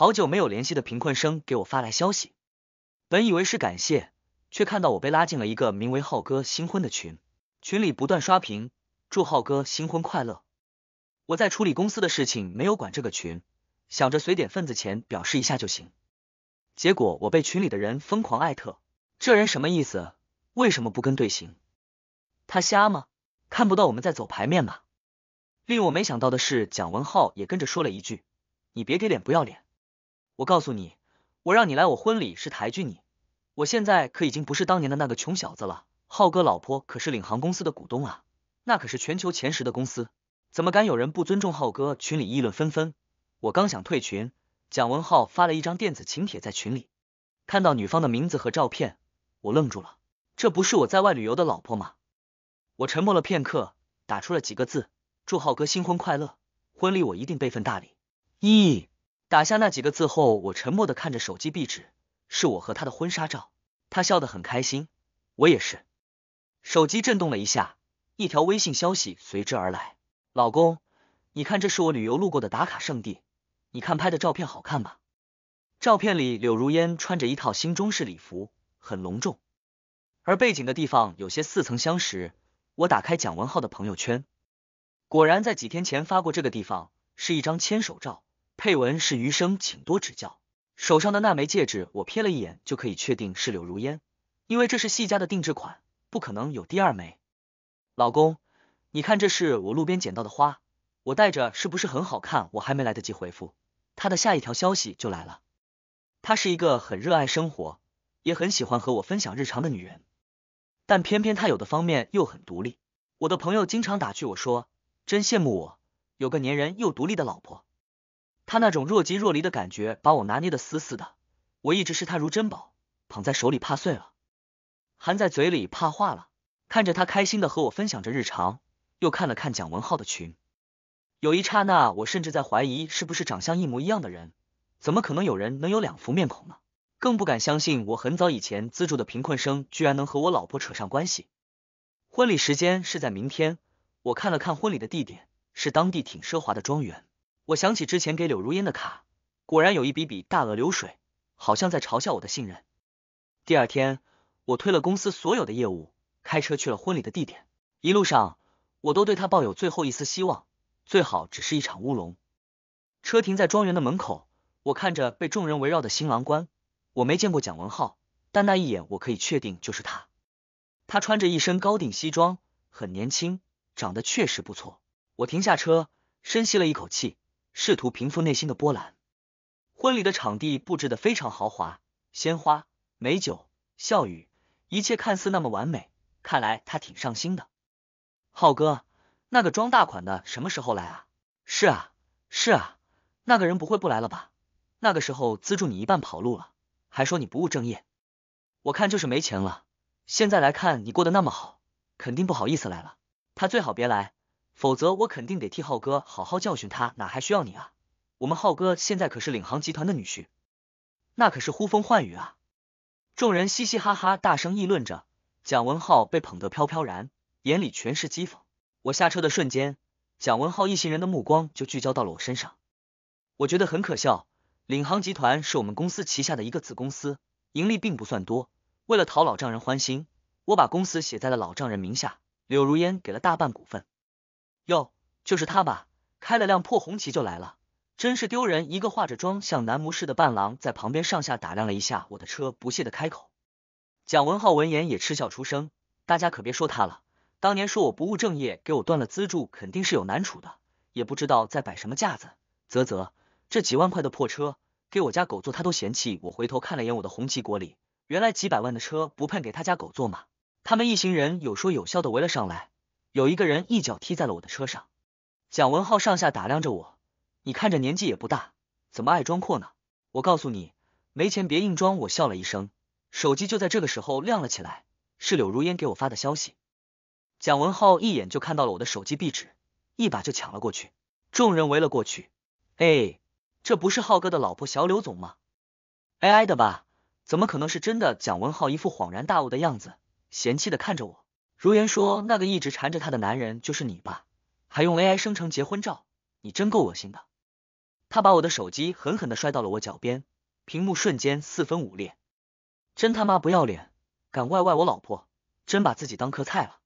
好久没有联系的贫困生给我发来消息，本以为是感谢，却看到我被拉进了一个名为“浩哥新婚”的群，群里不断刷屏祝浩哥新婚快乐。我在处理公司的事情，没有管这个群，想着随点份子钱表示一下就行。结果我被群里的人疯狂艾特，这人什么意思？为什么不跟队形？他瞎吗？看不到我们在走牌面吗？令我没想到的是，蒋文浩也跟着说了一句：“你别给脸不要脸。”我告诉你，我让你来我婚礼是抬举你。我现在可已经不是当年的那个穷小子了。浩哥老婆可是领航公司的股东啊，那可是全球前十的公司，怎么敢有人不尊重浩哥？群里议论纷纷，我刚想退群，蒋文浩发了一张电子请帖在群里，看到女方的名字和照片，我愣住了，这不是我在外旅游的老婆吗？我沉默了片刻，打出了几个字：祝浩哥新婚快乐，婚礼我一定备份大礼。咦。打下那几个字后，我沉默的看着手机壁纸，是我和他的婚纱照，他笑得很开心，我也是。手机震动了一下，一条微信消息随之而来：“老公，你看这是我旅游路过的打卡圣地，你看拍的照片好看吧？”照片里柳如烟穿着一套新中式礼服，很隆重，而背景的地方有些似曾相识。我打开蒋文浩的朋友圈，果然在几天前发过这个地方，是一张牵手照。配文是余生，请多指教。手上的那枚戒指，我瞥了一眼就可以确定是柳如烟，因为这是戏家的定制款，不可能有第二枚。老公，你看这是我路边捡到的花，我戴着是不是很好看？我还没来得及回复，他的下一条消息就来了。她是一个很热爱生活，也很喜欢和我分享日常的女人，但偏偏她有的方面又很独立。我的朋友经常打趣我说，真羡慕我有个粘人又独立的老婆。他那种若即若离的感觉把我拿捏的死死的，我一直视他如珍宝，捧在手里怕碎了，含在嘴里怕化了。看着他开心的和我分享着日常，又看了看蒋文浩的群，有一刹那，我甚至在怀疑是不是长相一模一样的人，怎么可能有人能有两副面孔呢？更不敢相信我很早以前资助的贫困生居然能和我老婆扯上关系。婚礼时间是在明天，我看了看婚礼的地点，是当地挺奢华的庄园。我想起之前给柳如烟的卡，果然有一笔笔大额流水，好像在嘲笑我的信任。第二天，我推了公司所有的业务，开车去了婚礼的地点。一路上，我都对他抱有最后一丝希望，最好只是一场乌龙。车停在庄园的门口，我看着被众人围绕的新郎官。我没见过蒋文浩，但那一眼我可以确定就是他。他穿着一身高定西装，很年轻，长得确实不错。我停下车，深吸了一口气。试图平复内心的波澜。婚礼的场地布置的非常豪华，鲜花、美酒、笑语，一切看似那么完美。看来他挺上心的。浩哥，那个装大款的什么时候来啊？是啊，是啊，那个人不会不来了吧？那个时候资助你一半跑路了，还说你不务正业，我看就是没钱了。现在来看你过得那么好，肯定不好意思来了。他最好别来。否则我肯定得替浩哥好好教训他，哪还需要你啊？我们浩哥现在可是领航集团的女婿，那可是呼风唤雨啊！众人嘻嘻哈哈，大声议论着。蒋文浩被捧得飘飘然，眼里全是讥讽。我下车的瞬间，蒋文浩一行人的目光就聚焦到了我身上。我觉得很可笑，领航集团是我们公司旗下的一个子公司，盈利并不算多。为了讨老丈人欢心，我把公司写在了老丈人名下，柳如烟给了大半股份。哟，就是他吧，开了辆破红旗就来了，真是丢人！一个化着妆像男模似的伴郎在旁边上下打量了一下我的车，不屑的开口。蒋文浩闻言也嗤笑出声，大家可别说他了，当年说我不务正业，给我断了资助，肯定是有难处的，也不知道在摆什么架子。啧啧，这几万块的破车，给我家狗坐他都嫌弃。我回头看了眼我的红旗国礼，原来几百万的车不配给他家狗坐吗？他们一行人有说有笑的围了上来。有一个人一脚踢在了我的车上，蒋文浩上下打量着我，你看着年纪也不大，怎么爱装阔呢？我告诉你，没钱别硬装。我笑了一声，手机就在这个时候亮了起来，是柳如烟给我发的消息。蒋文浩一眼就看到了我的手机壁纸，一把就抢了过去，众人围了过去。哎，这不是浩哥的老婆小柳总吗？AI 的吧？怎么可能是真的？蒋文浩一副恍然大悟的样子，嫌弃的看着我。如言说，那个一直缠着他的男人就是你吧？还用 AI 生成结婚照，你真够恶心的！他把我的手机狠狠的摔到了我脚边，屏幕瞬间四分五裂，真他妈不要脸，敢歪歪我老婆，真把自己当客菜了，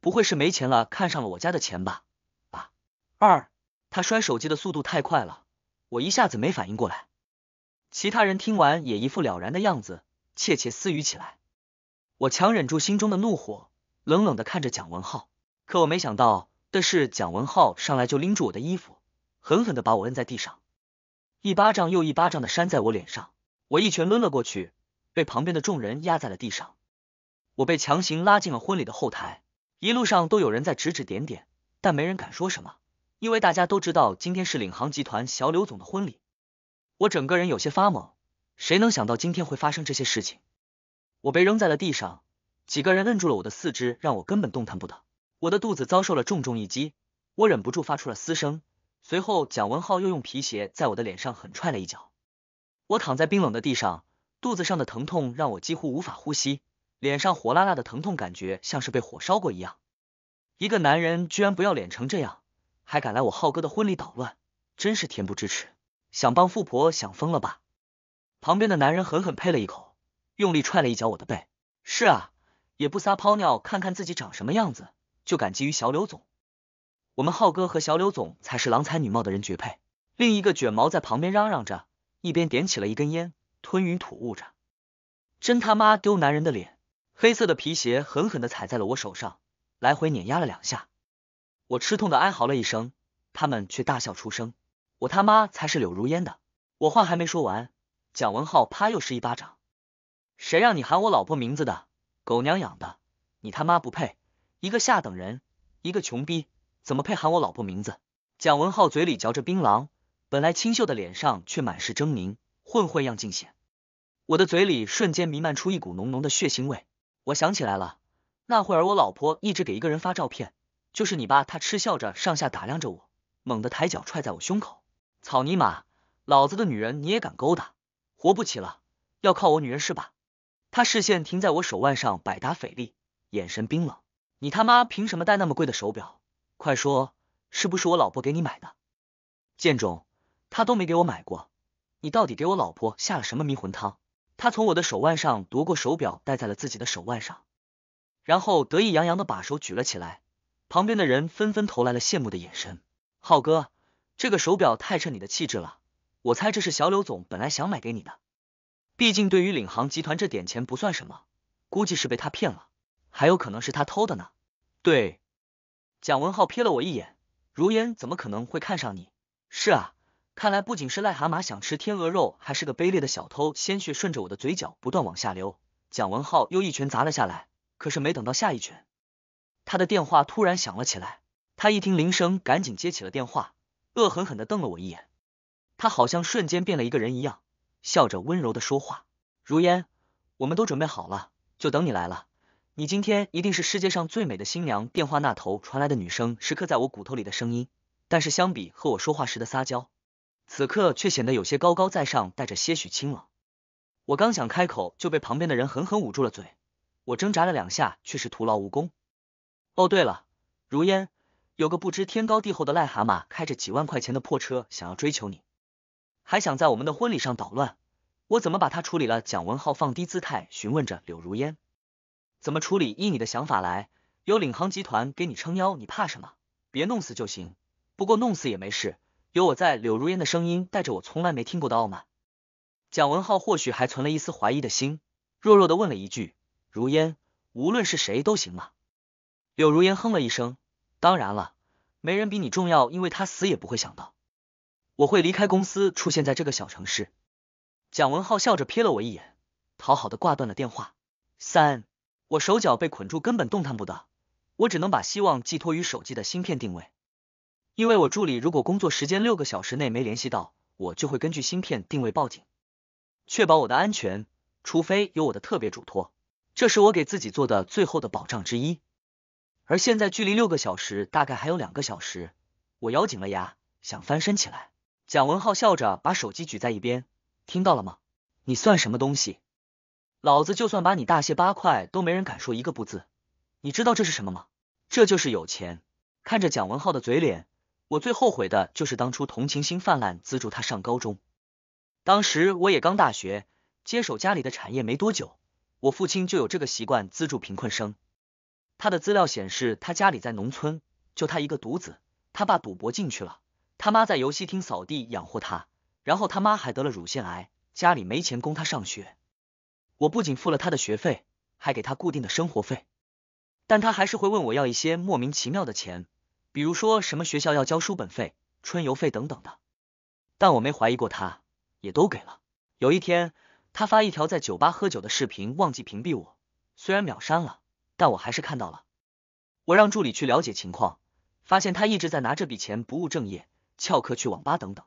不会是没钱了看上了我家的钱吧？啊！二，他摔手机的速度太快了，我一下子没反应过来。其他人听完也一副了然的样子，窃窃私语起来。我强忍住心中的怒火。冷冷的看着蒋文浩，可我没想到的是，蒋文浩上来就拎住我的衣服，狠狠的把我摁在地上，一巴掌又一巴掌的扇在我脸上。我一拳抡了过去，被旁边的众人压在了地上。我被强行拉进了婚礼的后台，一路上都有人在指指点点，但没人敢说什么，因为大家都知道今天是领航集团小刘总的婚礼。我整个人有些发懵，谁能想到今天会发生这些事情？我被扔在了地上。几个人摁住了我的四肢，让我根本动弹不得。我的肚子遭受了重重一击，我忍不住发出了嘶声。随后，蒋文浩又用皮鞋在我的脸上狠踹了一脚。我躺在冰冷的地上，肚子上的疼痛让我几乎无法呼吸，脸上火辣辣的疼痛感觉像是被火烧过一样。一个男人居然不要脸成这样，还敢来我浩哥的婚礼捣乱，真是恬不知耻！想帮富婆想疯了吧？旁边的男人狠狠呸了一口，用力踹了一脚我的背。是啊。也不撒泡尿看看自己长什么样子，就敢觊觎小柳总。我们浩哥和小柳总才是郎才女貌的人绝配。另一个卷毛在旁边嚷嚷着，一边点起了一根烟，吞云吐雾着。真他妈丢男人的脸！黑色的皮鞋狠狠的踩在了我手上，来回碾压了两下，我吃痛的哀嚎了一声，他们却大笑出声。我他妈才是柳如烟的！我话还没说完，蒋文浩啪又是一巴掌，谁让你喊我老婆名字的？狗娘养的，你他妈不配，一个下等人，一个穷逼，怎么配喊我老婆名字？蒋文浩嘴里嚼着槟榔，本来清秀的脸上却满是狰狞，混混样尽显。我的嘴里瞬间弥漫出一股浓浓的血腥味。我想起来了，那会儿我老婆一直给一个人发照片，就是你吧？他嗤笑着上下打量着我，猛地抬脚踹在我胸口。草泥马，老子的女人你也敢勾搭？活不起了，要靠我女人是吧？他视线停在我手腕上，百达翡丽，眼神冰冷。你他妈凭什么戴那么贵的手表？快说，是不是我老婆给你买的？贱种，她都没给我买过，你到底给我老婆下了什么迷魂汤？他从我的手腕上夺过手表，戴在了自己的手腕上，然后得意洋洋的把手举了起来。旁边的人纷纷投来了羡慕的眼神。浩哥，这个手表太衬你的气质了，我猜这是小柳总本来想买给你的。毕竟，对于领航集团这点钱不算什么，估计是被他骗了，还有可能是他偷的呢。对，蒋文浩瞥了我一眼，如烟怎么可能会看上你？是啊，看来不仅是癞蛤蟆想吃天鹅肉，还是个卑劣的小偷。鲜血顺着我的嘴角不断往下流，蒋文浩又一拳砸了下来，可是没等到下一拳，他的电话突然响了起来，他一听铃声，赶紧接起了电话，恶狠狠的瞪了我一眼，他好像瞬间变了一个人一样。笑着温柔的说话，如烟，我们都准备好了，就等你来了。你今天一定是世界上最美的新娘。电话那头传来的女声是刻在我骨头里的声音，但是相比和我说话时的撒娇，此刻却显得有些高高在上，带着些许清冷。我刚想开口，就被旁边的人狠狠捂住了嘴。我挣扎了两下，却是徒劳无功。哦，对了，如烟，有个不知天高地厚的癞蛤蟆，开着几万块钱的破车，想要追求你，还想在我们的婚礼上捣乱。我怎么把他处理了？蒋文浩放低姿态询问着柳如烟，怎么处理？依你的想法来，有领航集团给你撑腰，你怕什么？别弄死就行。不过弄死也没事，有我在。柳如烟的声音带着我从来没听过的傲慢。蒋文浩或许还存了一丝怀疑的心，弱弱的问了一句：“如烟，无论是谁都行吗？”柳如烟哼了一声：“当然了，没人比你重要，因为他死也不会想到我会离开公司，出现在这个小城市。”蒋文浩笑着瞥了我一眼，讨好的挂断了电话。三，我手脚被捆住，根本动弹不得，我只能把希望寄托于手机的芯片定位。因为我助理如果工作时间六个小时内没联系到我，就会根据芯片定位报警，确保我的安全。除非有我的特别嘱托，这是我给自己做的最后的保障之一。而现在距离六个小时大概还有两个小时，我咬紧了牙想翻身起来。蒋文浩笑着把手机举在一边。听到了吗？你算什么东西？老子就算把你大卸八块，都没人敢说一个不字。你知道这是什么吗？这就是有钱。看着蒋文浩的嘴脸，我最后悔的就是当初同情心泛滥，资助他上高中。当时我也刚大学，接手家里的产业没多久，我父亲就有这个习惯资助贫困生。他的资料显示，他家里在农村，就他一个独子，他爸赌博进去了，他妈在游戏厅扫地养活他。然后他妈还得了乳腺癌，家里没钱供他上学，我不仅付了他的学费，还给他固定的生活费，但他还是会问我要一些莫名其妙的钱，比如说什么学校要交书本费、春游费等等的，但我没怀疑过他，也都给了。有一天，他发一条在酒吧喝酒的视频，忘记屏蔽我，虽然秒删了，但我还是看到了。我让助理去了解情况，发现他一直在拿这笔钱不务正业，翘课去网吧等等。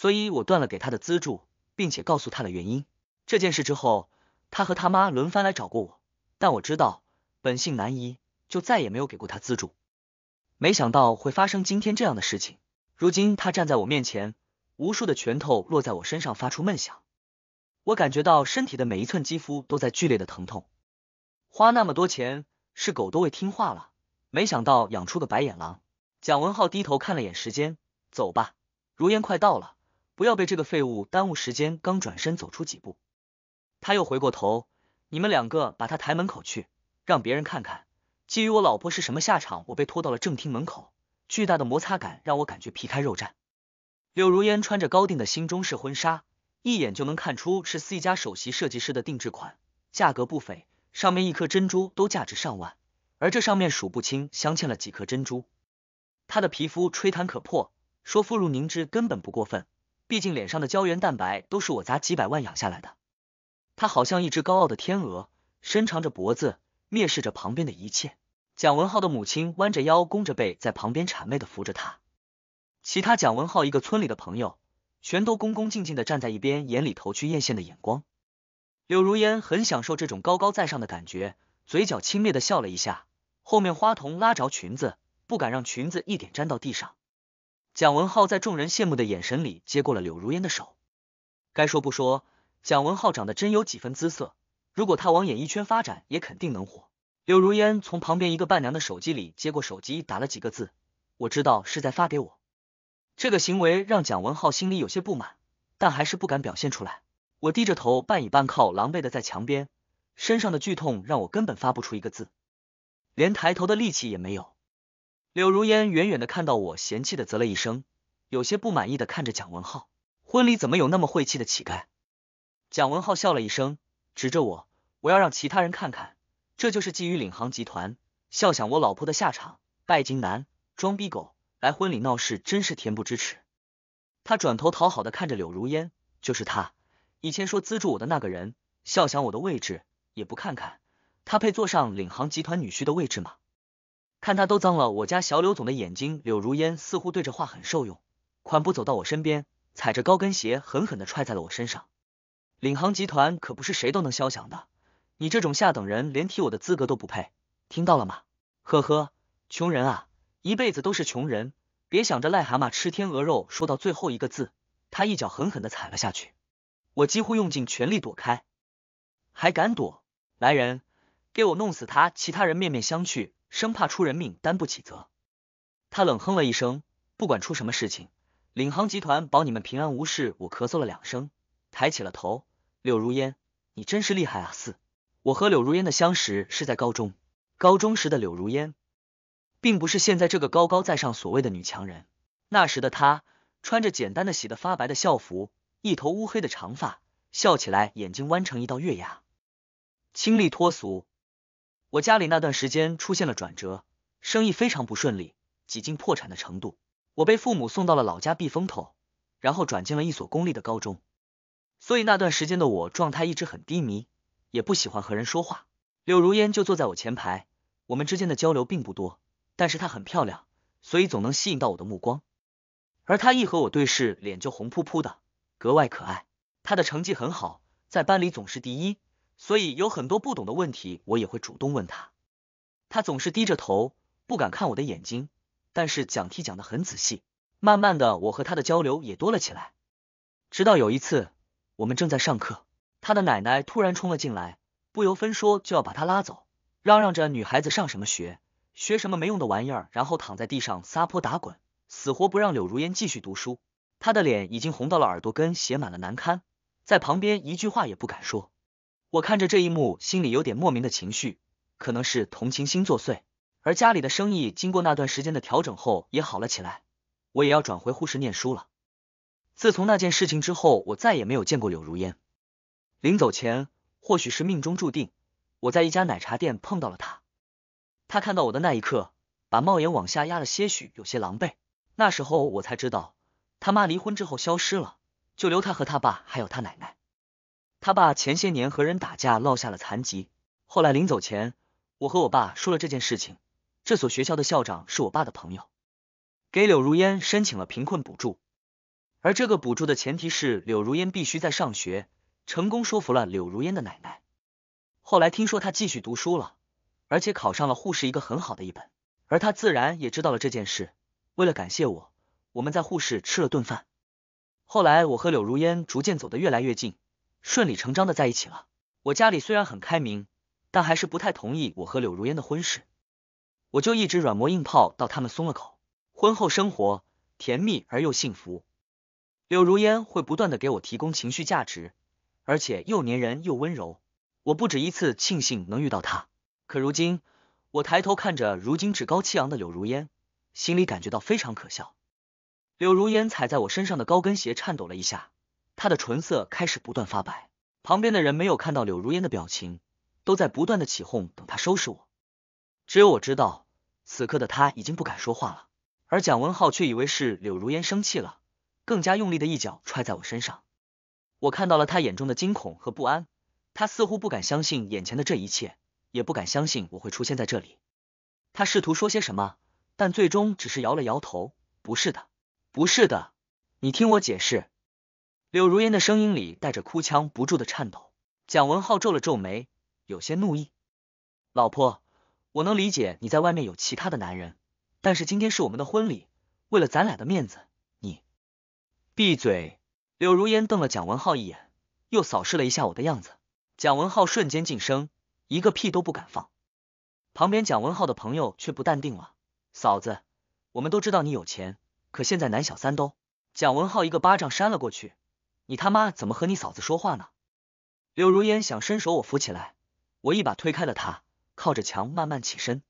所以我断了给他的资助，并且告诉他的原因。这件事之后，他和他妈轮番来找过我，但我知道本性难移，就再也没有给过他资助。没想到会发生今天这样的事情。如今他站在我面前，无数的拳头落在我身上，发出闷响。我感觉到身体的每一寸肌肤都在剧烈的疼痛。花那么多钱是狗都会听话了，没想到养出个白眼狼。蒋文浩低头看了眼时间，走吧，如烟快到了。不要被这个废物耽误时间。刚转身走出几步，他又回过头：“你们两个把他抬门口去，让别人看看基于我老婆是什么下场。”我被拖到了正厅门口，巨大的摩擦感让我感觉皮开肉绽。柳如烟穿着高定的新中式婚纱，一眼就能看出是 C 家首席设计师的定制款，价格不菲，上面一颗珍珠都价值上万，而这上面数不清镶嵌了几颗珍珠。她的皮肤吹弹可破，说肤如凝脂根本不过分。毕竟脸上的胶原蛋白都是我砸几百万养下来的。他好像一只高傲的天鹅，伸长着脖子，蔑视着旁边的一切。蒋文浩的母亲弯着腰，弓着背，在旁边谄媚的扶着他。其他蒋文浩一个村里的朋友，全都恭恭敬敬的站在一边，眼里投去艳羡的眼光。柳如烟很享受这种高高在上的感觉，嘴角轻蔑的笑了一下。后面花童拉着裙子，不敢让裙子一点沾到地上。蒋文浩在众人羡慕的眼神里接过了柳如烟的手，该说不说，蒋文浩长得真有几分姿色，如果他往演艺圈发展，也肯定能火。柳如烟从旁边一个伴娘的手机里接过手机，打了几个字，我知道是在发给我。这个行为让蒋文浩心里有些不满，但还是不敢表现出来。我低着头，半倚半靠，狼狈的在墙边，身上的剧痛让我根本发不出一个字，连抬头的力气也没有。柳如烟远远的看到我，嫌弃的啧了一声，有些不满意的看着蒋文浩，婚礼怎么有那么晦气的乞丐？蒋文浩笑了一声，指着我，我要让其他人看看，这就是觊觎领航集团，笑想我老婆的下场，拜金男，装逼狗，来婚礼闹事，真是恬不知耻。他转头讨好的看着柳如烟，就是他，以前说资助我的那个人，笑想我的位置，也不看看，他配坐上领航集团女婿的位置吗？看他都脏了，我家小柳总的眼睛。柳如烟似乎对这话很受用，款步走到我身边，踩着高跟鞋狠狠的踹在了我身上。领航集团可不是谁都能消想的，你这种下等人连提我的资格都不配，听到了吗？呵呵，穷人啊，一辈子都是穷人，别想着癞蛤蟆吃天鹅肉。说到最后一个字，他一脚狠狠的踩了下去，我几乎用尽全力躲开，还敢躲？来人，给我弄死他！其他人面面相觑。生怕出人命担不起责，他冷哼了一声。不管出什么事情，领航集团保你们平安无事。我咳嗽了两声，抬起了头。柳如烟，你真是厉害啊！四，我和柳如烟的相识是在高中。高中时的柳如烟，并不是现在这个高高在上所谓的女强人。那时的她穿着简单的洗得发白的校服，一头乌黑的长发，笑起来眼睛弯成一道月牙，清丽脱俗。我家里那段时间出现了转折，生意非常不顺利，几近破产的程度。我被父母送到了老家避风头，然后转进了一所公立的高中。所以那段时间的我状态一直很低迷，也不喜欢和人说话。柳如烟就坐在我前排，我们之间的交流并不多，但是她很漂亮，所以总能吸引到我的目光。而她一和我对视，脸就红扑扑的，格外可爱。她的成绩很好，在班里总是第一。所以有很多不懂的问题，我也会主动问他。他总是低着头，不敢看我的眼睛，但是讲题讲的很仔细。慢慢的，我和他的交流也多了起来。直到有一次，我们正在上课，他的奶奶突然冲了进来，不由分说就要把他拉走，嚷嚷着女孩子上什么学，学什么没用的玩意儿，然后躺在地上撒泼打滚，死活不让柳如烟继续读书。他的脸已经红到了耳朵根，写满了难堪，在旁边一句话也不敢说。我看着这一幕，心里有点莫名的情绪，可能是同情心作祟。而家里的生意经过那段时间的调整后也好了起来，我也要转回护士念书了。自从那件事情之后，我再也没有见过柳如烟。临走前，或许是命中注定，我在一家奶茶店碰到了她。她看到我的那一刻，把帽檐往下压了些许，有些狼狈。那时候我才知道，他妈离婚之后消失了，就留他和他爸还有他奶奶。他爸前些年和人打架，落下了残疾。后来临走前，我和我爸说了这件事情。这所学校的校长是我爸的朋友，给柳如烟申请了贫困补助。而这个补助的前提是柳如烟必须在上学。成功说服了柳如烟的奶奶。后来听说她继续读书了，而且考上了护士，一个很好的一本。而他自然也知道了这件事。为了感谢我，我们在护士吃了顿饭。后来我和柳如烟逐渐走得越来越近。顺理成章的在一起了。我家里虽然很开明，但还是不太同意我和柳如烟的婚事，我就一直软磨硬泡，到他们松了口。婚后生活甜蜜而又幸福，柳如烟会不断的给我提供情绪价值，而且又粘人又温柔。我不止一次庆幸能遇到她。可如今，我抬头看着如今趾高气昂的柳如烟，心里感觉到非常可笑。柳如烟踩在我身上的高跟鞋颤抖了一下。他的唇色开始不断发白，旁边的人没有看到柳如烟的表情，都在不断的起哄，等他收拾我。只有我知道，此刻的他已经不敢说话了。而蒋文浩却以为是柳如烟生气了，更加用力的一脚踹在我身上。我看到了他眼中的惊恐和不安，他似乎不敢相信眼前的这一切，也不敢相信我会出现在这里。他试图说些什么，但最终只是摇了摇头：“不是的，不是的，你听我解释。”柳如烟的声音里带着哭腔，不住的颤抖。蒋文浩皱了皱眉，有些怒意：“老婆，我能理解你在外面有其他的男人，但是今天是我们的婚礼，为了咱俩的面子，你闭嘴！”柳如烟瞪了蒋文浩一眼，又扫视了一下我的样子。蒋文浩瞬间噤声，一个屁都不敢放。旁边蒋文浩的朋友却不淡定了：“嫂子，我们都知道你有钱，可现在男小三都……”蒋文浩一个巴掌扇了过去。你他妈怎么和你嫂子说话呢？柳如烟想伸手我扶起来，我一把推开了她，靠着墙慢慢起身。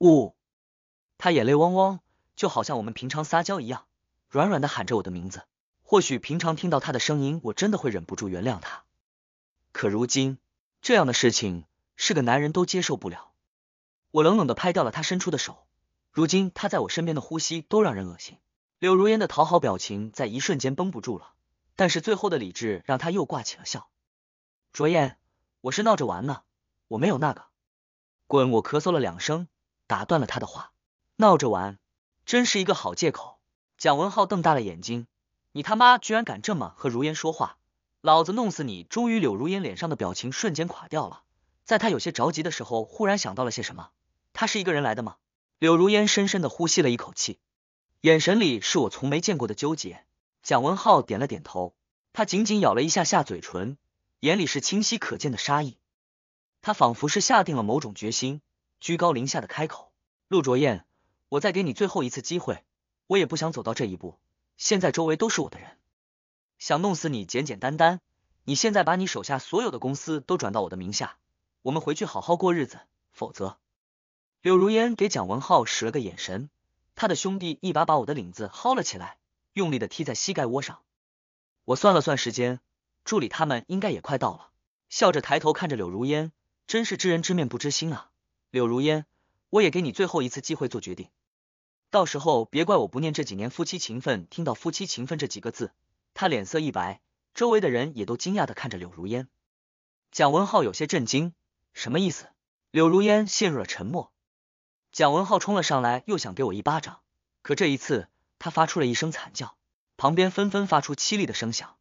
呜，她眼泪汪汪，就好像我们平常撒娇一样，软软的喊着我的名字。或许平常听到她的声音，我真的会忍不住原谅她，可如今这样的事情是个男人都接受不了。我冷冷的拍掉了她伸出的手，如今她在我身边的呼吸都让人恶心。柳如烟的讨好表情在一瞬间绷不住了。但是最后的理智让他又挂起了笑。卓燕，我是闹着玩呢，我没有那个。滚！我咳嗽了两声，打断了他的话。闹着玩，真是一个好借口。蒋文浩瞪大了眼睛，你他妈居然敢这么和如烟说话，老子弄死你！终于，柳如烟脸上的表情瞬间垮掉了。在他有些着急的时候，忽然想到了些什么。他是一个人来的吗？柳如烟深深的呼吸了一口气，眼神里是我从没见过的纠结。蒋文浩点了点头，他紧紧咬了一下下嘴唇，眼里是清晰可见的杀意。他仿佛是下定了某种决心，居高临下的开口：“陆卓燕，我再给你最后一次机会，我也不想走到这一步。现在周围都是我的人，想弄死你，简简单单。你现在把你手下所有的公司都转到我的名下，我们回去好好过日子。否则……”柳如烟给蒋文浩使了个眼神，他的兄弟一把把我的领子薅了起来。用力的踢在膝盖窝上，我算了算时间，助理他们应该也快到了。笑着抬头看着柳如烟，真是知人知面不知心啊！柳如烟，我也给你最后一次机会做决定，到时候别怪我不念这几年夫妻情分。听到“夫妻情分”这几个字，他脸色一白，周围的人也都惊讶的看着柳如烟。蒋文浩有些震惊，什么意思？柳如烟陷入了沉默。蒋文浩冲了上来，又想给我一巴掌，可这一次。他发出了一声惨叫，旁边纷纷发出凄厉的声响。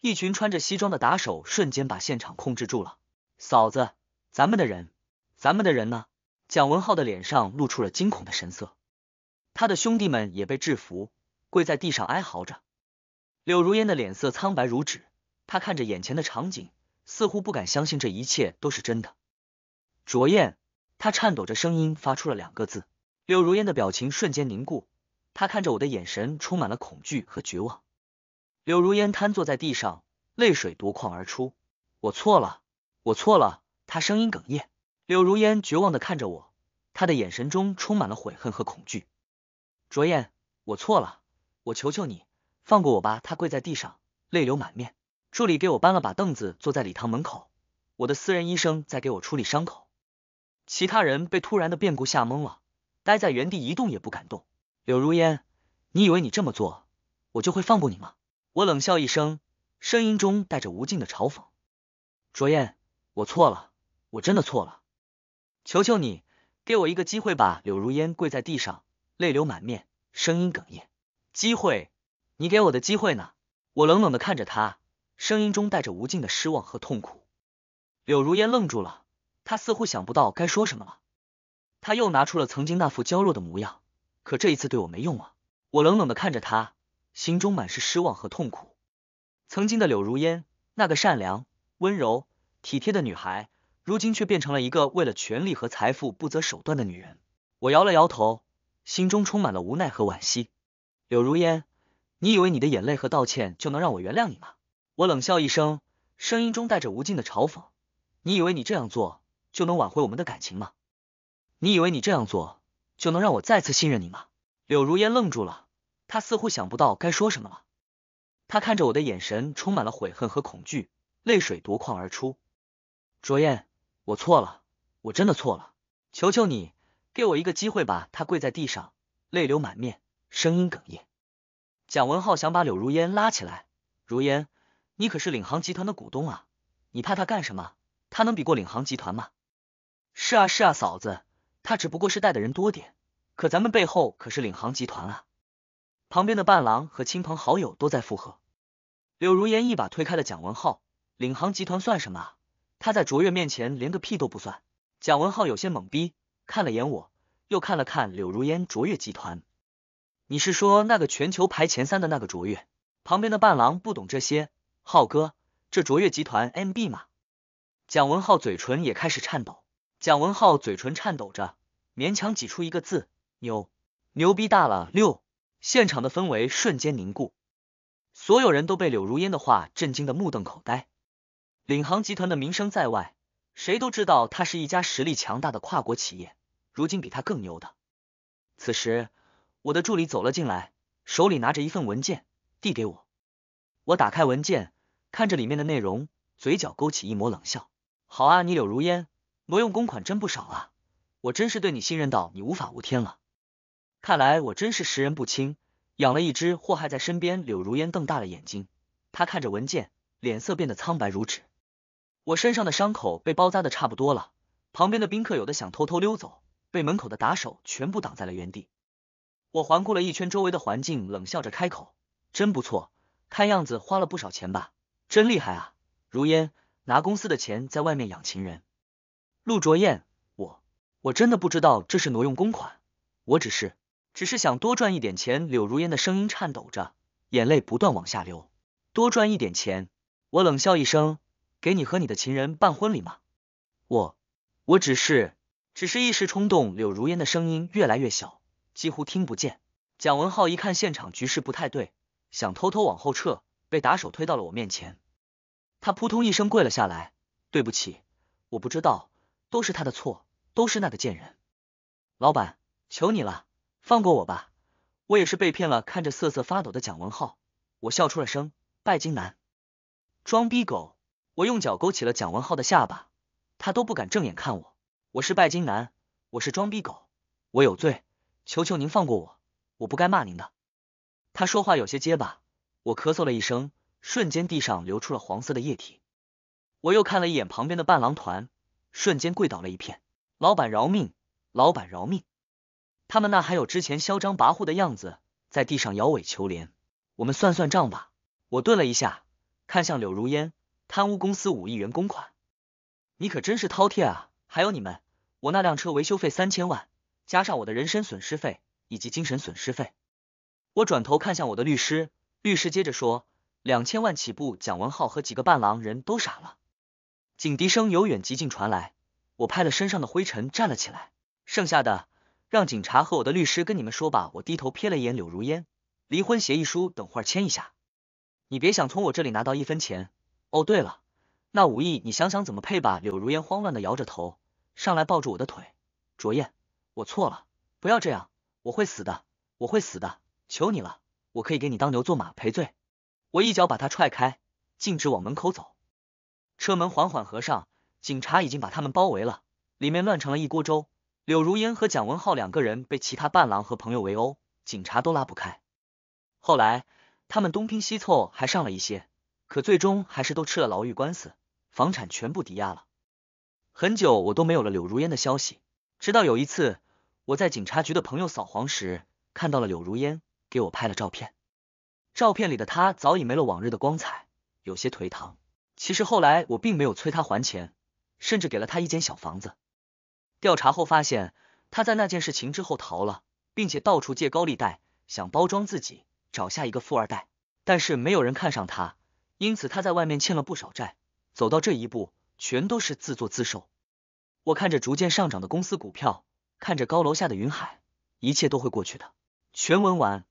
一群穿着西装的打手瞬间把现场控制住了。嫂子，咱们的人，咱们的人呢？蒋文浩的脸上露出了惊恐的神色，他的兄弟们也被制服，跪在地上哀嚎着。柳如烟的脸色苍白如纸，他看着眼前的场景，似乎不敢相信这一切都是真的。卓燕，他颤抖着声音发出了两个字。柳如烟的表情瞬间凝固。他看着我的眼神充满了恐惧和绝望。柳如烟瘫坐在地上，泪水夺眶而出。我错了，我错了。他声音哽咽。柳如烟绝望的看着我，他的眼神中充满了悔恨和恐惧。卓燕，我错了，我求求你放过我吧！他跪在地上，泪流满面。助理给我搬了把凳子，坐在礼堂门口。我的私人医生在给我处理伤口。其他人被突然的变故吓懵了，呆在原地一动也不敢动。柳如烟，你以为你这么做，我就会放过你吗？我冷笑一声，声音中带着无尽的嘲讽。卓燕，我错了，我真的错了，求求你给我一个机会吧。柳如烟跪在地上，泪流满面，声音哽咽。机会？你给我的机会呢？我冷冷的看着他，声音中带着无尽的失望和痛苦。柳如烟愣住了，她似乎想不到该说什么了。她又拿出了曾经那副娇弱的模样。可这一次对我没用啊！我冷冷的看着他，心中满是失望和痛苦。曾经的柳如烟，那个善良、温柔、体贴的女孩，如今却变成了一个为了权力和财富不择手段的女人。我摇了摇头，心中充满了无奈和惋惜。柳如烟，你以为你的眼泪和道歉就能让我原谅你吗？我冷笑一声，声音中带着无尽的嘲讽。你以为你这样做就能挽回我们的感情吗？你以为你这样做？就能让我再次信任你吗？柳如烟愣住了，她似乎想不到该说什么了。她看着我的眼神充满了悔恨和恐惧，泪水夺眶而出。卓燕，我错了，我真的错了，求求你给我一个机会吧！她跪在地上，泪流满面，声音哽咽。蒋文浩想把柳如烟拉起来，如烟，你可是领航集团的股东啊，你怕他干什么？他能比过领航集团吗？是啊，是啊，嫂子。他只不过是带的人多点，可咱们背后可是领航集团啊！旁边的伴郎和亲朋好友都在附和。柳如烟一把推开了蒋文浩，领航集团算什么？他在卓越面前连个屁都不算。蒋文浩有些懵逼，看了眼我，又看了看柳如烟。卓越集团？你是说那个全球排前三的那个卓越？旁边的伴郎不懂这些，浩哥，这卓越集团 MB 吗？蒋文浩嘴唇也开始颤抖。蒋文浩嘴唇颤抖着，勉强挤出一个字：“牛，牛逼大了！”六，现场的氛围瞬间凝固，所有人都被柳如烟的话震惊的目瞪口呆。领航集团的名声在外，谁都知道它是一家实力强大的跨国企业。如今比他更牛的，此时我的助理走了进来，手里拿着一份文件递给我。我打开文件，看着里面的内容，嘴角勾起一抹冷笑：“好啊，你柳如烟。”挪用公款真不少啊！我真是对你信任到你无法无天了。看来我真是识人不清，养了一只祸害在身边。柳如烟瞪大了眼睛，她看着文件，脸色变得苍白如纸。我身上的伤口被包扎的差不多了。旁边的宾客有的想偷偷溜走，被门口的打手全部挡在了原地。我环顾了一圈周围的环境，冷笑着开口：“真不错，看样子花了不少钱吧？真厉害啊！如烟，拿公司的钱在外面养情人。”陆卓燕，我我真的不知道这是挪用公款，我只是只是想多赚一点钱。柳如烟的声音颤抖着，眼泪不断往下流。多赚一点钱，我冷笑一声，给你和你的情人办婚礼吗？我我只是只是一时冲动。柳如烟的声音越来越小，几乎听不见。蒋文浩一看现场局势不太对，想偷偷往后撤，被打手推到了我面前。他扑通一声跪了下来，对不起，我不知道。都是他的错，都是那个贱人。老板，求你了，放过我吧！我也是被骗了。看着瑟瑟发抖的蒋文浩，我笑出了声。拜金男，装逼狗！我用脚勾起了蒋文浩的下巴，他都不敢正眼看我。我是拜金男，我是装逼狗，我有罪！求求您放过我，我不该骂您的。他说话有些结巴，我咳嗽了一声，瞬间地上流出了黄色的液体。我又看了一眼旁边的伴郎团。瞬间跪倒了一片，老板饶命，老板饶命！他们那还有之前嚣张跋扈的样子，在地上摇尾求怜。我们算算账吧。我顿了一下，看向柳如烟，贪污公司五亿元公款，你可真是饕餮啊！还有你们，我那辆车维修费三千万，加上我的人身损失费以及精神损失费。我转头看向我的律师，律师接着说，两千万起步。蒋文浩和几个伴郎人都傻了。警笛声由远及近传来，我拍了身上的灰尘，站了起来。剩下的让警察和我的律师跟你们说吧。我低头瞥了一眼柳如烟，离婚协议书等会儿签一下。你别想从我这里拿到一分钱。哦，对了，那五亿你想想怎么配吧。柳如烟慌乱的摇着头，上来抱住我的腿。卓燕，我错了，不要这样，我会死的，我会死的，求你了，我可以给你当牛做马赔罪。我一脚把他踹开，径直往门口走。车门缓缓合上，警察已经把他们包围了，里面乱成了一锅粥。柳如烟和蒋文浩两个人被其他伴郎和朋友围殴，警察都拉不开。后来他们东拼西凑还上了一些，可最终还是都吃了牢狱官司，房产全部抵押了。很久我都没有了柳如烟的消息，直到有一次我在警察局的朋友扫黄时看到了柳如烟，给我拍了照片。照片里的她早已没了往日的光彩，有些颓唐。其实后来我并没有催他还钱，甚至给了他一间小房子。调查后发现，他在那件事情之后逃了，并且到处借高利贷，想包装自己，找下一个富二代。但是没有人看上他，因此他在外面欠了不少债，走到这一步全都是自作自受。我看着逐渐上涨的公司股票，看着高楼下的云海，一切都会过去的。全文完。